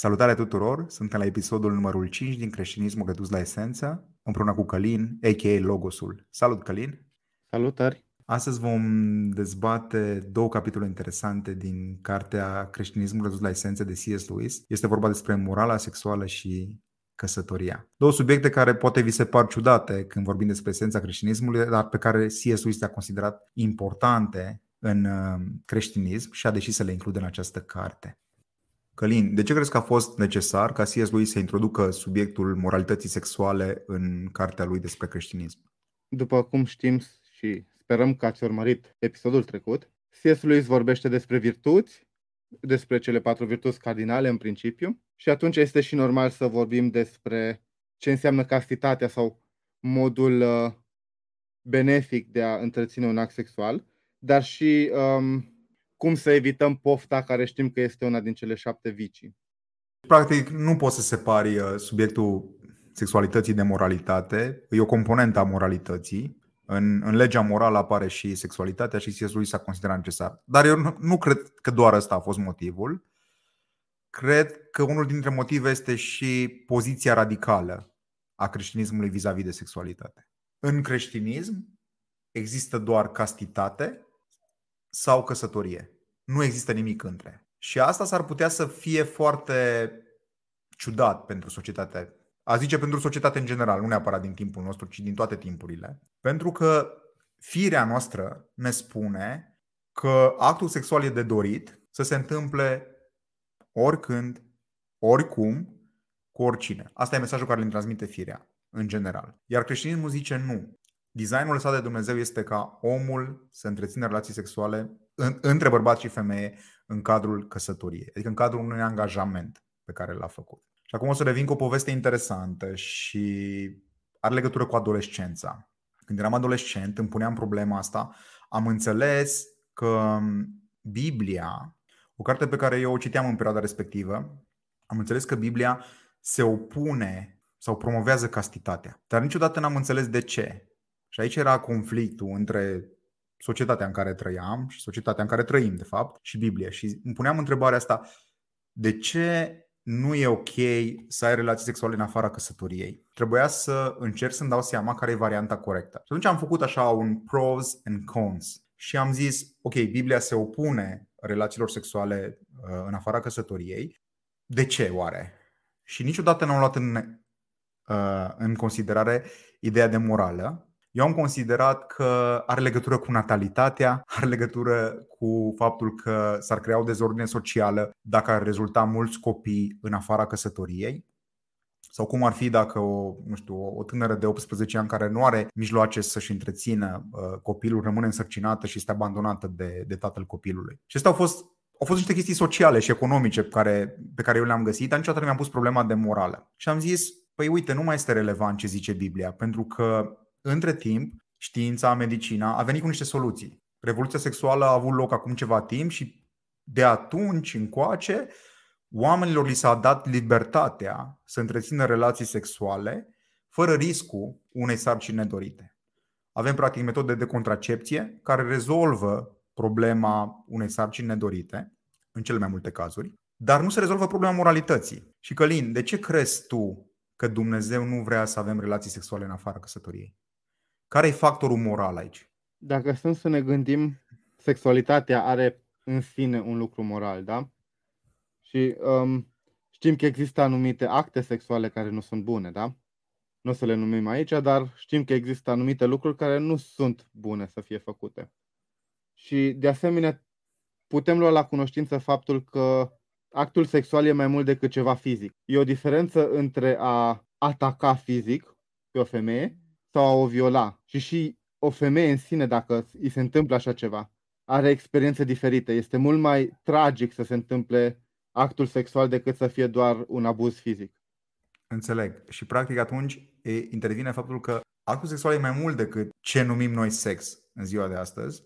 Salutare tuturor! Suntem la episodul numărul 5 din Creștinismul Redus la Esență, împreună cu Călin, a.k.a. Logosul. Salut, Călin! Salutări! Astăzi vom dezbate două capitole interesante din cartea Creștinismul Redus la Esență de C.S. Lewis. Este vorba despre morala sexuală și căsătoria. Două subiecte care poate vi se par ciudate când vorbim despre esența creștinismului, dar pe care C.S. Lewis le-a considerat importante în uh, creștinism și a decis să le includă în această carte. Călin, de ce crezi că a fost necesar ca C.S. Lewis să introducă subiectul moralității sexuale în cartea lui despre creștinism? După cum știm și sperăm că ați urmărit episodul trecut, C.S. Lewis vorbește despre virtuți, despre cele patru virtuți cardinale în principiu, și atunci este și normal să vorbim despre ce înseamnă castitatea sau modul uh, benefic de a întreține un act sexual, dar și um, cum să evităm pofta care știm că este una din cele șapte vicii. Practic nu poți să separi uh, subiectul sexualității de moralitate, e o componentă a moralității. În, în legea morală apare și sexualitatea și sexul s a considerat necesar. Dar eu nu, nu cred că doar ăsta a fost motivul. Cred că unul dintre motive este și poziția radicală a creștinismului vis-a-vis de sexualitate. În creștinism există doar castitate, sau căsătorie. Nu există nimic între. Și asta s-ar putea să fie foarte ciudat pentru societate. A zice pentru societate în general, nu neapărat din timpul nostru, ci din toate timpurile. Pentru că firea noastră ne spune că actul sexual e de dorit să se întâmple oricând, oricum, cu oricine. Asta e mesajul care le transmite firea, în general. Iar creștinismul zice nu designul lăsat de Dumnezeu este ca omul să întrețină relații sexuale între bărbat și femeie în cadrul căsătoriei, adică în cadrul unui angajament pe care l-a făcut. Și acum o să revin cu o poveste interesantă și are legătură cu adolescența. Când eram adolescent, îmi puneam problema asta, am înțeles că Biblia, o carte pe care eu o citeam în perioada respectivă, am înțeles că Biblia se opune sau promovează castitatea. Dar niciodată n-am înțeles de ce. Și aici era conflictul între societatea în care trăiam și societatea în care trăim, de fapt, și Biblia. Și îmi puneam întrebarea asta, de ce nu e ok să ai relații sexuale în afara căsătoriei. Trebuia să încerc să-mi dau seama care e varianta corectă. Și atunci am făcut așa un pros and cons și am zis, ok, Biblia se opune relațiilor sexuale uh, în afara căsătoriei. De ce oare? Și niciodată n-am luat în, uh, în considerare ideea de morală, eu am considerat că are legătură cu natalitatea, are legătură cu faptul că s-ar crea o dezordine socială dacă ar rezulta mulți copii în afara căsătoriei. Sau cum ar fi dacă o, nu știu, o tânără de 18 ani care nu are mijloace să-și întrețină uh, copilul rămâne însărcinată și este abandonată de, de tatăl copilului. Și au fost, au fost niște chestii sociale și economice pe care, pe care eu le-am găsit, dar niciodată nu mi-am pus problema de morală. Și am zis, păi uite, nu mai este relevant ce zice Biblia, pentru că între timp, știința, medicina a venit cu niște soluții. Revoluția sexuală a avut loc acum ceva timp și de atunci încoace oamenilor li s-a dat libertatea să întrețină relații sexuale fără riscul unei sarcini nedorite. Avem practic metode de contracepție care rezolvă problema unei sarcini nedorite, în cele mai multe cazuri, dar nu se rezolvă problema moralității. Și Călin, de ce crezi tu că Dumnezeu nu vrea să avem relații sexuale în afara căsătoriei? Care e factorul moral aici? Dacă sunt să ne gândim, sexualitatea are în sine un lucru moral, da? Și um, știm că există anumite acte sexuale care nu sunt bune, da? Nu o să le numim aici, dar știm că există anumite lucruri care nu sunt bune să fie făcute. Și, de asemenea, putem lua la cunoștință faptul că actul sexual e mai mult decât ceva fizic. E o diferență între a ataca fizic pe o femeie sau a o viola. Și și o femeie în sine, dacă îi se întâmplă așa ceva, are experiențe diferite. Este mult mai tragic să se întâmple actul sexual decât să fie doar un abuz fizic. Înțeleg. Și practic atunci e, intervine faptul că actul sexual e mai mult decât ce numim noi sex în ziua de astăzi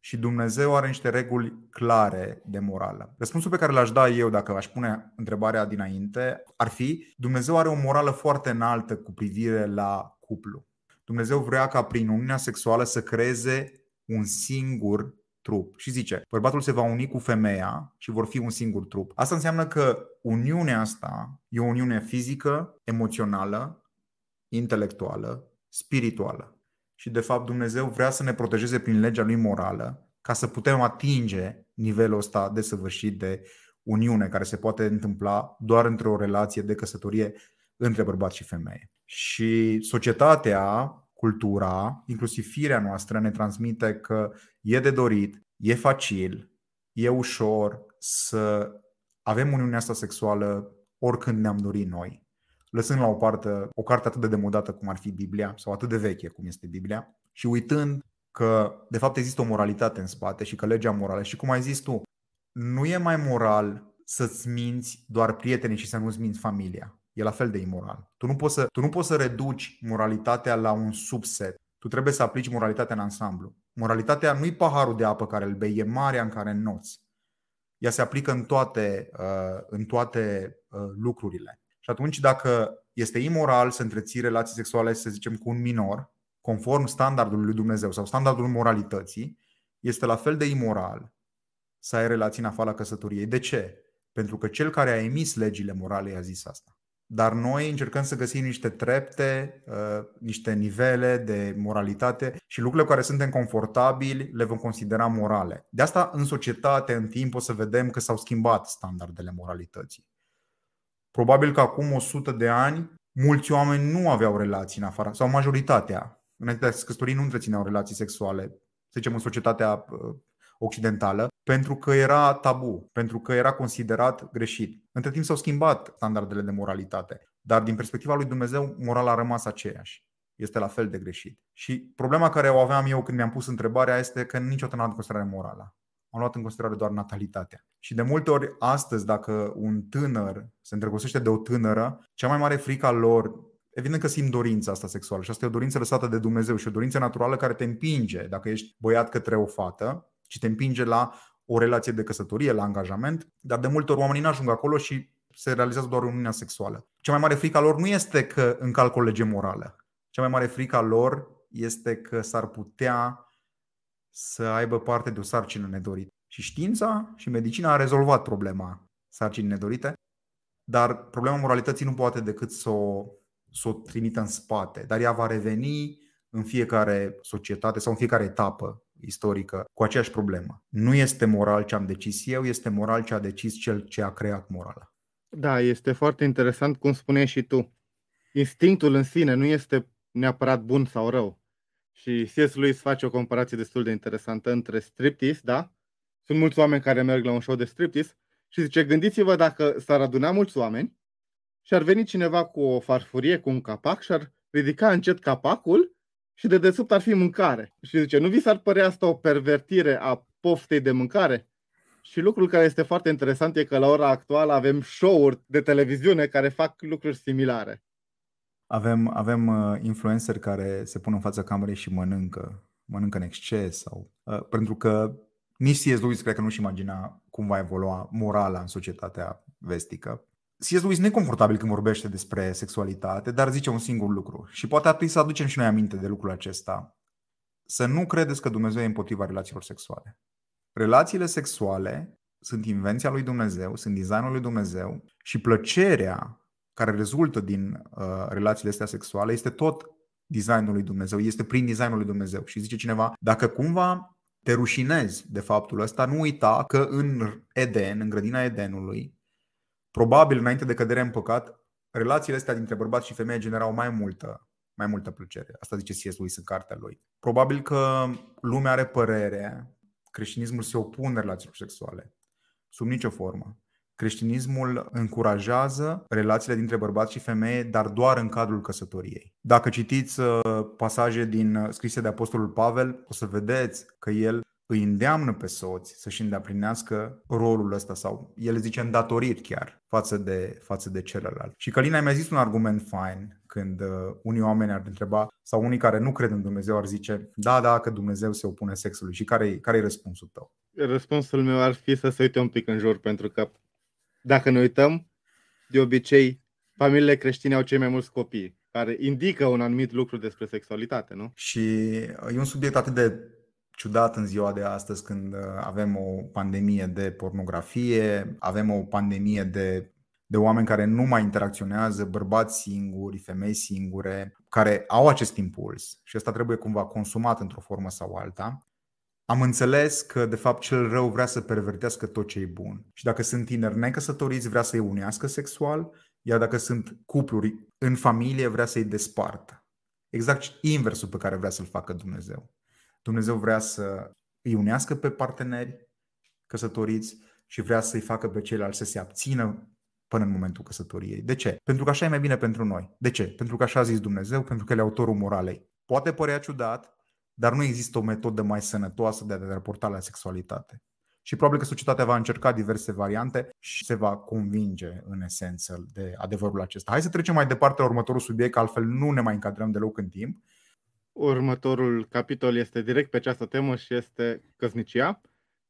și Dumnezeu are niște reguli clare de morală. Răspunsul pe care l-aș da eu dacă aș pune întrebarea dinainte ar fi Dumnezeu are o morală foarte înaltă cu privire la cuplu. Dumnezeu vrea ca prin uniunea sexuală să creeze un singur trup. Și zice, bărbatul se va uni cu femeia și vor fi un singur trup. Asta înseamnă că uniunea asta e o uniune fizică, emoțională, intelectuală, spirituală. Și de fapt Dumnezeu vrea să ne protejeze prin legea lui morală ca să putem atinge nivelul ăsta de săvârșit de uniune care se poate întâmpla doar într-o relație de căsătorie între bărbat și femeie. Și societatea cultura, inclusiv firea noastră, ne transmite că e de dorit, e facil, e ușor să avem uniunea asta sexuală oricând ne-am dorit noi, lăsând la o parte o carte atât de demodată cum ar fi Biblia sau atât de veche cum este Biblia și uitând că de fapt există o moralitate în spate și că legea morală și cum ai zis tu, nu e mai moral să-ți minți doar prietenii și să nu-ți minți familia e la fel de imoral. Tu nu poți să, tu nu poți să reduci moralitatea la un subset. Tu trebuie să aplici moralitatea în ansamblu. Moralitatea nu e paharul de apă care îl bei, e marea în care noți. Ea se aplică în toate, uh, în toate uh, lucrurile. Și atunci dacă este imoral să întreții relații sexuale, să zicem, cu un minor, conform standardului lui Dumnezeu sau standardul moralității, este la fel de imoral să ai relații în afara căsătoriei. De ce? Pentru că cel care a emis legile morale a zis asta. Dar noi încercăm să găsim niște trepte, uh, niște nivele de moralitate și lucrurile care suntem confortabili le vom considera morale. De asta, în societate, în timp, o să vedem că s-au schimbat standardele moralității. Probabil că acum 100 de ani, mulți oameni nu aveau relații în afară, sau majoritatea. Înainte de a se căsători, nu întrețineau relații sexuale, să zicem, în societatea uh, occidentală, pentru că era tabu, pentru că era considerat greșit. Între timp s-au schimbat standardele de moralitate, dar din perspectiva lui Dumnezeu, morala a rămas aceeași. Este la fel de greșit. Și problema care o aveam eu când mi-am pus întrebarea este că niciodată n-am luat în considerare morala. Am luat în considerare doar natalitatea. Și de multe ori astăzi, dacă un tânăr se îndrăgostește de o tânără, cea mai mare frică a lor Evident că simt dorința asta sexuală și asta e o dorință lăsată de Dumnezeu și o dorință naturală care te împinge, dacă ești băiat către o fată, ci te împinge la o relație de căsătorie, la angajament, dar de multe ori oamenii n-ajung acolo și se realizează doar uniunea sexuală. Cea mai mare frică a lor nu este că încalcă o lege morală. Cea mai mare frică a lor este că s-ar putea să aibă parte de o sarcină nedorită. Și știința și medicina a rezolvat problema sarcinii nedorite, dar problema moralității nu poate decât să o, să o trimită în spate, dar ea va reveni în fiecare societate sau în fiecare etapă istorică cu aceeași problemă. Nu este moral ce am decis eu, este moral ce a decis cel ce a creat morala. Da, este foarte interesant cum spuneai și tu. Instinctul în sine nu este neapărat bun sau rău. Și C.S. Lewis face o comparație destul de interesantă între striptease, da? Sunt mulți oameni care merg la un show de striptease și zice, gândiți-vă dacă s-ar aduna mulți oameni și ar veni cineva cu o farfurie, cu un capac și ar ridica încet capacul și de desubt ar fi mâncare. Și zice, nu vi s-ar părea asta o pervertire a poftei de mâncare? Și lucrul care este foarte interesant e că la ora actuală avem show-uri de televiziune care fac lucruri similare. Avem, avem uh, influenceri care se pun în fața camerei și mănâncă, mănâncă în exces sau uh, pentru că nici C.S. Lewis cred că nu-și imagina cum va evolua morala în societatea vestică. C.S. Lewis neconfortabil când vorbește despre sexualitate, dar zice un singur lucru și poate ar trebui să aducem și noi aminte de lucrul acesta. Să nu credeți că Dumnezeu e împotriva relațiilor sexuale. Relațiile sexuale sunt invenția lui Dumnezeu, sunt designul lui Dumnezeu și plăcerea care rezultă din uh, relațiile astea sexuale este tot designul lui Dumnezeu, este prin designul lui Dumnezeu. Și zice cineva, dacă cumva te rușinezi de faptul ăsta, nu uita că în Eden, în grădina Edenului, Probabil înainte de căderea în păcat, relațiile astea dintre bărbați și femeie generau mai multă, mai multă plăcere. Asta zice C.S. Lewis în cartea lui. Probabil că lumea are părere, creștinismul se opune relațiilor sexuale, sub nicio formă. Creștinismul încurajează relațiile dintre bărbați și femeie, dar doar în cadrul căsătoriei. Dacă citiți uh, pasaje din uh, scrise de Apostolul Pavel, o să vedeți că el îi îndeamnă pe soți să-și îndeplinească rolul ăsta sau el zice îndatorit chiar față de, față de celălalt. Și Călina mi-a zis un argument fain când uh, unii oameni ar întreba sau unii care nu cred în Dumnezeu ar zice da, da, că Dumnezeu se opune sexului și care-i, care-i răspunsul tău? Răspunsul meu ar fi să se uite un pic în jur pentru că dacă ne uităm, de obicei, familiile creștine au cei mai mulți copii care indică un anumit lucru despre sexualitate, nu? Și uh, e un subiect atât de ciudat în ziua de astăzi când uh, avem o pandemie de pornografie, avem o pandemie de, de oameni care nu mai interacționează, bărbați singuri, femei singure, care au acest impuls și ăsta trebuie cumva consumat într-o formă sau alta. Am înțeles că, de fapt, cel rău vrea să pervertească tot ce e bun. Și dacă sunt tineri necăsătoriți, vrea să-i unească sexual, iar dacă sunt cupluri în familie, vrea să-i despartă. Exact inversul pe care vrea să-l facă Dumnezeu. Dumnezeu vrea să îi unească pe parteneri căsătoriți și vrea să-i facă pe ceilalți să se abțină până în momentul căsătoriei. De ce? Pentru că așa e mai bine pentru noi. De ce? Pentru că așa a zis Dumnezeu, pentru că el e autorul moralei. Poate părea ciudat, dar nu există o metodă mai sănătoasă de a te raporta la sexualitate. Și probabil că societatea va încerca diverse variante și se va convinge în esență de adevărul acesta. Hai să trecem mai departe la următorul subiect, altfel nu ne mai încadrăm deloc în timp următorul capitol este direct pe această temă și este căsnicia,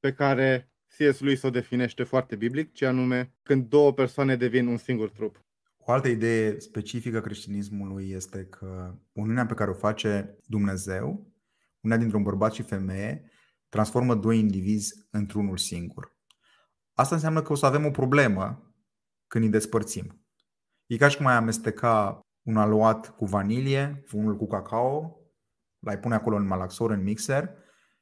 pe care C.S. Lewis o definește foarte biblic, ce anume când două persoane devin un singur trup. O altă idee specifică creștinismului este că uniunea pe care o face Dumnezeu, una dintre un bărbat și femeie, transformă doi indivizi într-unul singur. Asta înseamnă că o să avem o problemă când îi despărțim. E ca și cum ai amesteca un aluat cu vanilie, unul cu cacao L-ai pune acolo în malaxor, în mixer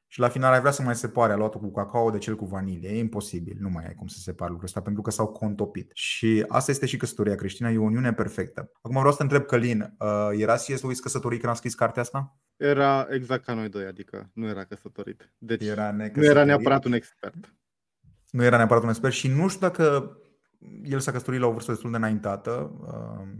și la final ai vrea să mai separe luat cu cacao de cel cu vanilie. E imposibil, nu mai ai cum să separi lucrul ăsta pentru că s-au contopit. Și asta este și căsătoria creștină, e o uniune perfectă. Acum vreau să te întreb, Călin, uh, era C.S. Lewis căsătorit când a scris cartea asta? Era exact ca noi doi, adică nu era căsătorit. Deci era nu era neapărat un expert. Nu era neapărat un expert și nu știu dacă el s-a căsătorit la o vârstă destul de înaintată, uh,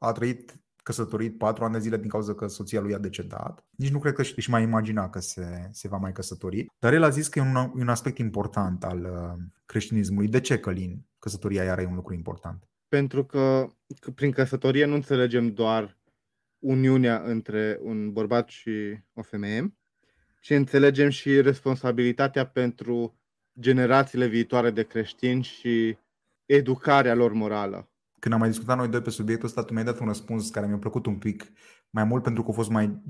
a trăit căsătorit patru ani de zile din cauza că soția lui a decedat. Nici nu cred că își mai imagina că se, se va mai căsători. Dar el a zis că e un, un aspect important al uh, creștinismului. De ce, Călin, căsătoria iară e un lucru important? Pentru că, că prin căsătorie nu înțelegem doar uniunea între un bărbat și o femeie, ci înțelegem și responsabilitatea pentru generațiile viitoare de creștini și educarea lor morală. Când am mai discutat noi doi pe subiectul ăsta, tu mi-ai dat un răspuns care mi-a plăcut un pic, mai mult pentru că a fost mai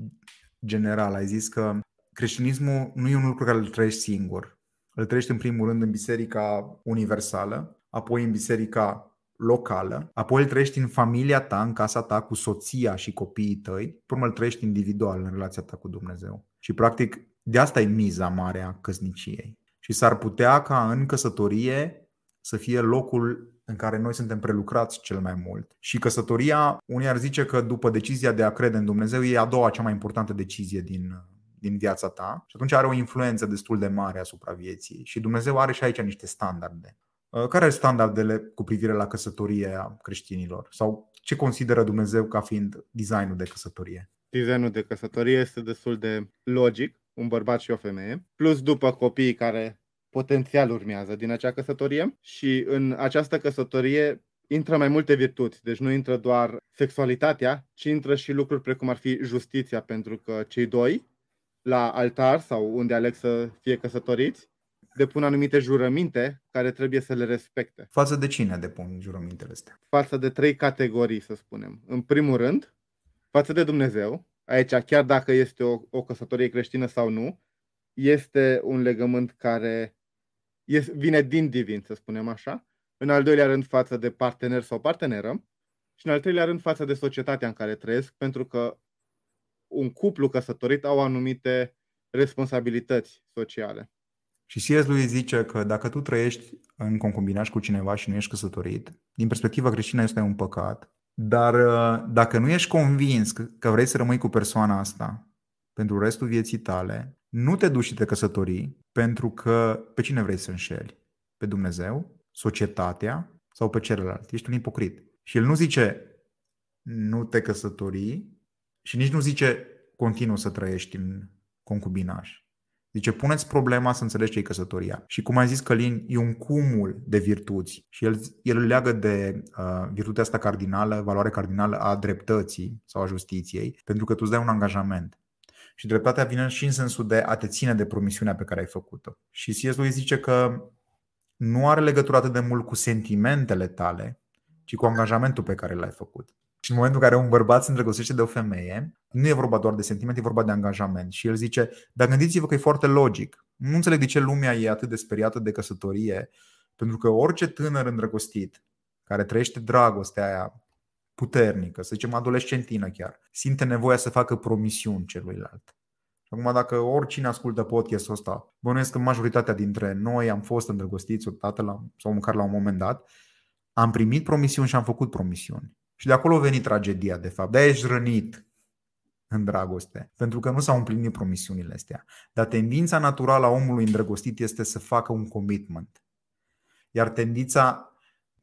general. Ai zis că creștinismul nu e un lucru care îl trăiești singur. Îl trăiești în primul rând în biserica universală, apoi în biserica locală, apoi îl trăiești în familia ta, în casa ta, cu soția și copiii tăi, până îl trăiești individual în relația ta cu Dumnezeu. Și practic de asta e miza mare a căsniciei. Și s-ar putea ca în căsătorie să fie locul în care noi suntem prelucrați cel mai mult. Și căsătoria, unii ar zice că după decizia de a crede în Dumnezeu, e a doua cea mai importantă decizie din, din viața ta și atunci are o influență destul de mare asupra vieții. Și Dumnezeu are și aici niște standarde. Uh, care sunt standardele cu privire la căsătoria creștinilor? Sau ce consideră Dumnezeu ca fiind designul de căsătorie? Designul de căsătorie este destul de logic, un bărbat și o femeie, plus după copiii care potențial urmează din acea căsătorie și în această căsătorie intră mai multe virtuți, deci nu intră doar sexualitatea, ci intră și lucruri precum ar fi justiția, pentru că cei doi, la altar sau unde aleg să fie căsătoriți, depun anumite jurăminte care trebuie să le respecte. Față de cine depun jurămintele astea? Față de trei categorii, să spunem. În primul rând, față de Dumnezeu, aici, chiar dacă este o, o căsătorie creștină sau nu, este un legământ care vine din divin, să spunem așa, în al doilea rând față de partener sau parteneră și în al treilea rând față de societatea în care trăiesc, pentru că un cuplu căsătorit au anumite responsabilități sociale. Și C.S. lui zice că dacă tu trăiești în concubinaj cu cineva și nu ești căsătorit, din perspectiva creștină este un păcat, dar uh, dacă nu ești convins că vrei să rămâi cu persoana asta pentru restul vieții tale, nu te duci și te căsătorii pentru că pe cine vrei să înșeli? Pe Dumnezeu? Societatea? Sau pe celălalt? Ești un ipocrit. Și el nu zice nu te căsători și nici nu zice continuă să trăiești în concubinaj. Zice, puneți problema să înțelegi ce e căsătoria. Și cum ai zis, Călin, e un cumul de virtuți și el, el leagă de uh, virtutea asta cardinală, valoare cardinală a dreptății sau a justiției, pentru că tu îți dai un angajament. Și dreptatea vine și în sensul de a te ține de promisiunea pe care ai făcut-o. Și C.S. Lewis zice că nu are legătură atât de mult cu sentimentele tale, ci cu angajamentul pe care l-ai făcut. Și în momentul în care un bărbat se îndrăgostește de o femeie, nu e vorba doar de sentiment, e vorba de angajament. Și el zice, dar gândiți-vă că e foarte logic. Nu înțeleg de ce lumea e atât de speriată de căsătorie, pentru că orice tânăr îndrăgostit care trăiește dragostea aia puternică, să zicem adolescentină chiar, simte nevoia să facă promisiuni celuilalt. Acum, dacă oricine ascultă podcastul ăsta, bănuiesc că majoritatea dintre noi am fost îndrăgostiți odată la, sau măcar la un moment dat, am primit promisiuni și am făcut promisiuni. Și de acolo a venit tragedia, de fapt. De-aia ești rănit în dragoste, pentru că nu s-au împlinit promisiunile astea. Dar tendința naturală a omului îndrăgostit este să facă un commitment. Iar tendința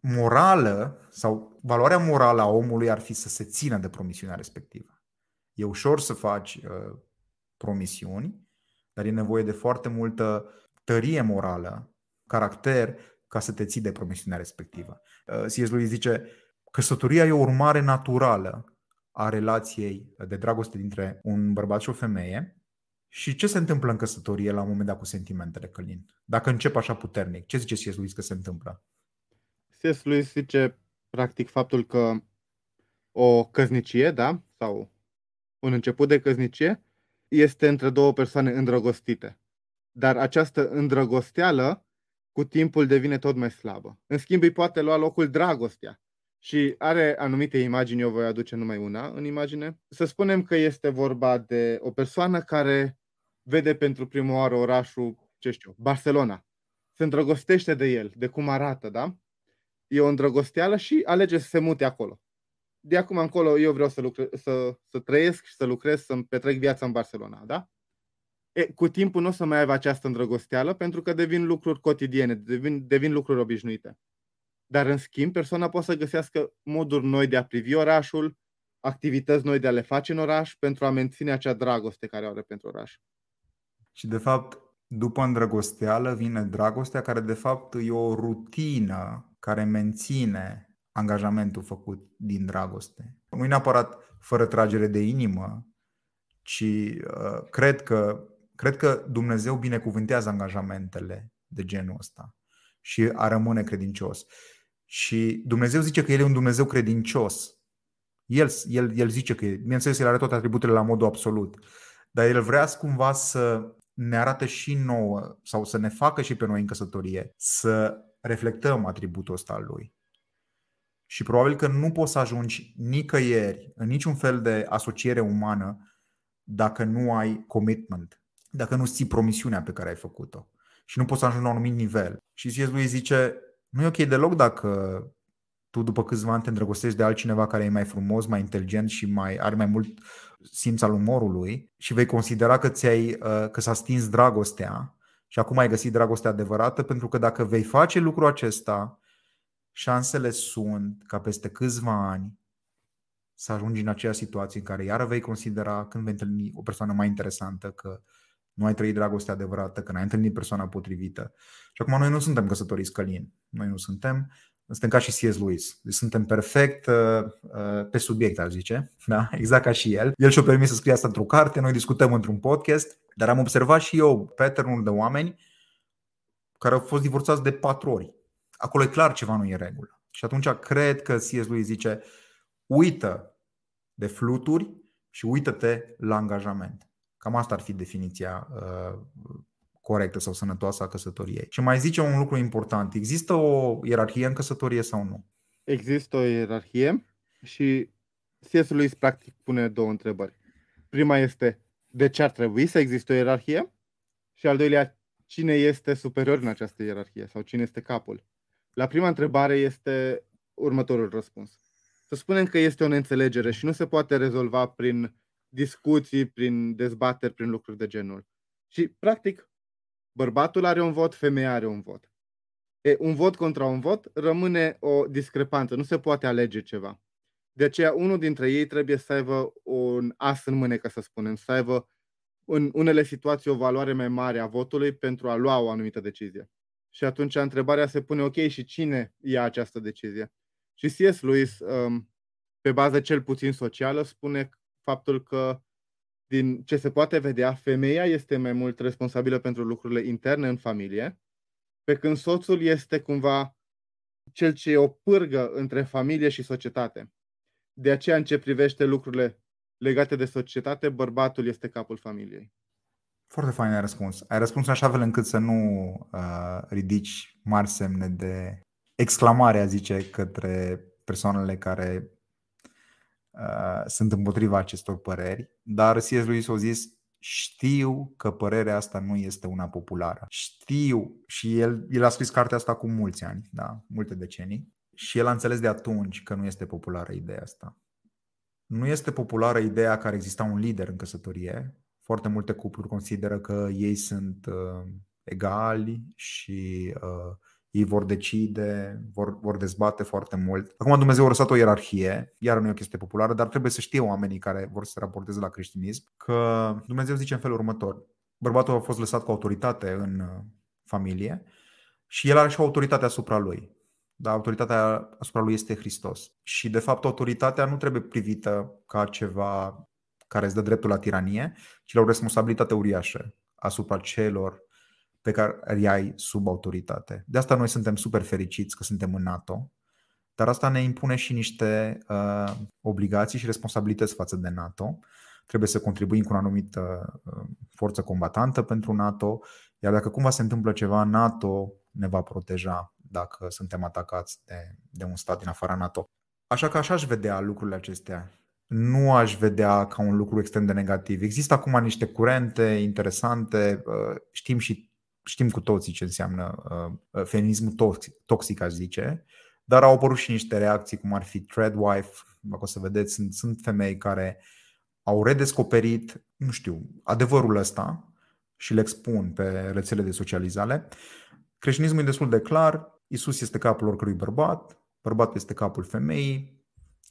morală sau valoarea morală a omului ar fi să se țină de promisiunea respectivă. E ușor să faci uh, promisiuni, dar e nevoie de foarte multă tărie morală, caracter, ca să te ții de promisiunea respectivă. Uh, C.S. lui zice, căsătoria e o urmare naturală a relației de dragoste dintre un bărbat și o femeie, și ce se întâmplă în căsătorie la un moment dat cu sentimentele, Călin? Dacă încep așa puternic, ce zice C.S. lui că se întâmplă? C.S. Lewis zice practic faptul că o căznicie, da, sau un început de căznicie, este între două persoane îndrăgostite. Dar această îndrăgosteală cu timpul devine tot mai slabă. În schimb, îi poate lua locul dragostea. Și are anumite imagini, eu voi aduce numai una în imagine. Să spunem că este vorba de o persoană care vede pentru prima oară orașul, ce știu, Barcelona. Se îndrăgostește de el, de cum arată, da? e o îndrăgosteală și alege să se mute acolo. De acum încolo eu vreau să, lucre, să, să trăiesc și să lucrez, să-mi petrec viața în Barcelona, da? E, cu timpul nu o să mai aibă această îndrăgosteală pentru că devin lucruri cotidiene, devin, devin lucruri obișnuite. Dar, în schimb, persoana poate să găsească moduri noi de a privi orașul, activități noi de a le face în oraș pentru a menține acea dragoste care o are pentru oraș. Și, de fapt, după îndrăgosteală vine dragostea, care, de fapt, e o rutină care menține angajamentul făcut din dragoste. Nu neapărat fără tragere de inimă, ci uh, cred, că, cred că Dumnezeu binecuvântează angajamentele de genul ăsta și a rămâne credincios. Și Dumnezeu zice că El e un Dumnezeu credincios. El, el, el zice că, bineînțeles, El are toate atributele la modul absolut, dar El vrea cumva să ne arate și nouă sau să ne facă și pe noi în căsătorie, să reflectăm atributul ăsta al lui. Și probabil că nu poți să ajungi nicăieri, în niciun fel de asociere umană, dacă nu ai commitment, dacă nu ții promisiunea pe care ai făcut-o. Și nu poți să ajungi la un anumit nivel. Și C.S. lui zice, nu e ok deloc dacă tu după câțiva ani te îndrăgostești de altcineva care e mai frumos, mai inteligent și mai are mai mult simț al umorului și vei considera că, ți-ai, uh, că s-a stins dragostea și acum ai găsit dragostea adevărată, pentru că dacă vei face lucrul acesta, șansele sunt ca peste câțiva ani să ajungi în aceeași situație în care iară vei considera când vei întâlni o persoană mai interesantă că nu ai trăit dragostea adevărată, că n-ai întâlnit persoana potrivită. Și acum noi nu suntem căsătoriți, Călin. Noi nu suntem, suntem ca și C.S. Lewis. Deci suntem perfect uh, uh, pe subiect, aș zice, da? exact ca și el. El și-o permis să scrie asta într-o carte, noi discutăm într-un podcast, dar am observat și eu pattern de oameni care au fost divorțați de patru ori. Acolo e clar ceva nu e în regulă. Și atunci cred că C.S. Lewis zice uită de fluturi și uită-te la angajament. Cam asta ar fi definiția uh, corectă sau sănătoasă a căsătoriei. Și mai zice un lucru important. Există o ierarhie în căsătorie sau nu? Există o ierarhie și C.S. lui practic pune două întrebări. Prima este de ce ar trebui să existe o ierarhie? Și al doilea, cine este superior în această ierarhie sau cine este capul? La prima întrebare este următorul răspuns. Să spunem că este o neînțelegere și nu se poate rezolva prin discuții, prin dezbateri, prin lucruri de genul. Și, practic, bărbatul are un vot, femeia are un vot. E, un vot contra un vot rămâne o discrepanță, nu se poate alege ceva. De aceea, unul dintre ei trebuie să aibă un as în mânecă, să spunem, să aibă în unele situații o valoare mai mare a votului pentru a lua o anumită decizie. Și atunci întrebarea se pune, ok, și cine ia această decizie? Și C.S. Lewis, um, pe bază cel puțin socială, spune faptul că din ce se poate vedea, femeia este mai mult responsabilă pentru lucrurile interne în familie, pe când soțul este cumva cel ce o pârgă între familie și societate. De aceea, în ce privește lucrurile legate de societate, bărbatul este capul familiei. Foarte fain ai răspuns. Ai răspuns în așa fel încât să nu uh, ridici mari semne de exclamare, a zice, către persoanele care Uh, sunt împotriva acestor păreri, dar C.S. Lewis a zis știu că părerea asta nu este una populară. Știu și el, el a scris cartea asta cu mulți ani, da, multe decenii, și el a înțeles de atunci că nu este populară ideea asta. Nu este populară ideea că ar exista un lider în căsătorie. Foarte multe cupluri consideră că ei sunt uh, egali și uh, ei vor decide, vor, vor dezbate foarte mult. Acum Dumnezeu a lăsat o ierarhie, iar nu e o chestie populară, dar trebuie să știe oamenii care vor să se raporteze la creștinism că Dumnezeu zice în felul următor. Bărbatul a fost lăsat cu autoritate în uh, familie și el are și o autoritate asupra lui. Dar autoritatea asupra lui este Hristos. Și, de fapt, autoritatea nu trebuie privită ca ceva care îți dă dreptul la tiranie, ci la o responsabilitate uriașă asupra celor pe care îi ai sub autoritate. De asta noi suntem super fericiți că suntem în NATO, dar asta ne impune și niște uh, obligații și responsabilități față de NATO. Trebuie să contribuim cu o anumită uh, forță combatantă pentru NATO, iar dacă cumva se întâmplă ceva, NATO ne va proteja dacă suntem atacați de, de un stat din afara NATO. Așa că așa aș vedea lucrurile acestea. Nu aș vedea ca un lucru extrem de negativ. Există acum niște curente interesante, uh, știm și știm cu toții ce înseamnă uh, uh feminismul toxic, toxic, aș zice, dar au apărut și niște reacții, cum ar fi Treadwife, dacă o să vedeți, sunt, sunt femei care au redescoperit, nu știu, adevărul ăsta și le expun pe rețele de socializare. Creștinismul e destul de clar, Isus este capul oricărui bărbat, bărbatul este capul femeii,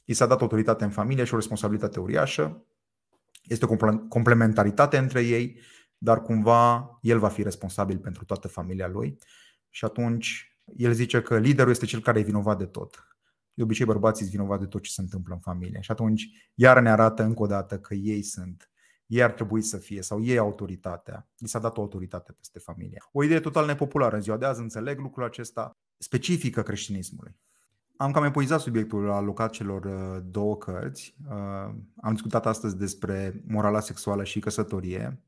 i s-a dat autoritate în familie și o responsabilitate uriașă, este o complementaritate între ei, dar cumva el va fi responsabil pentru toată familia lui și atunci el zice că liderul este cel care e vinovat de tot. De obicei bărbații sunt vinovați de tot ce se întâmplă în familie și atunci iar ne arată încă o dată că ei sunt ei ar trebui să fie sau ei autoritatea. Li s-a dat o autoritate peste familie. O idee total nepopulară în ziua de azi, înțeleg lucrul acesta, specifică creștinismului. Am cam epuizat subiectul alocat celor uh, două cărți. Uh, am discutat astăzi despre morala sexuală și căsătorie.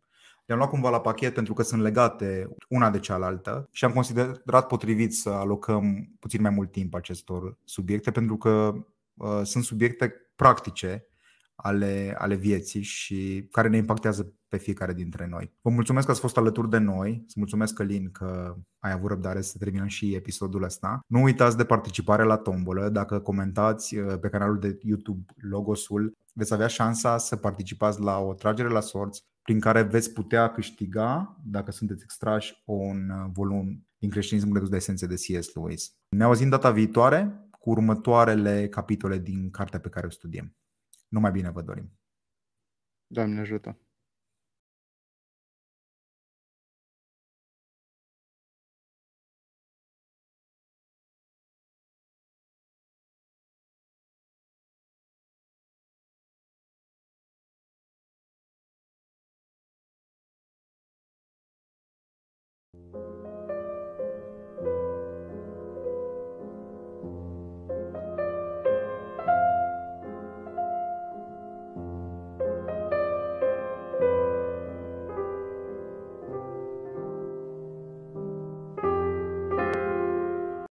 Le-am luat cumva la pachet pentru că sunt legate una de cealaltă și am considerat potrivit să alocăm puțin mai mult timp acestor subiecte pentru că uh, sunt subiecte practice ale, ale vieții și care ne impactează pe fiecare dintre noi. Vă mulțumesc că ați fost alături de noi, îți mulțumesc, Călin, că ai avut răbdare să terminăm și episodul ăsta. Nu uitați de participare la tombolă, dacă comentați uh, pe canalul de YouTube logosul, veți avea șansa să participați la o tragere la sorți prin care veți putea câștiga, dacă sunteți extrași, un uh, volum din creștinismul redus de esențe de C.S. Lewis. Ne auzim data viitoare cu următoarele capitole din cartea pe care o studiem. Numai bine vă dorim! Doamne ajută!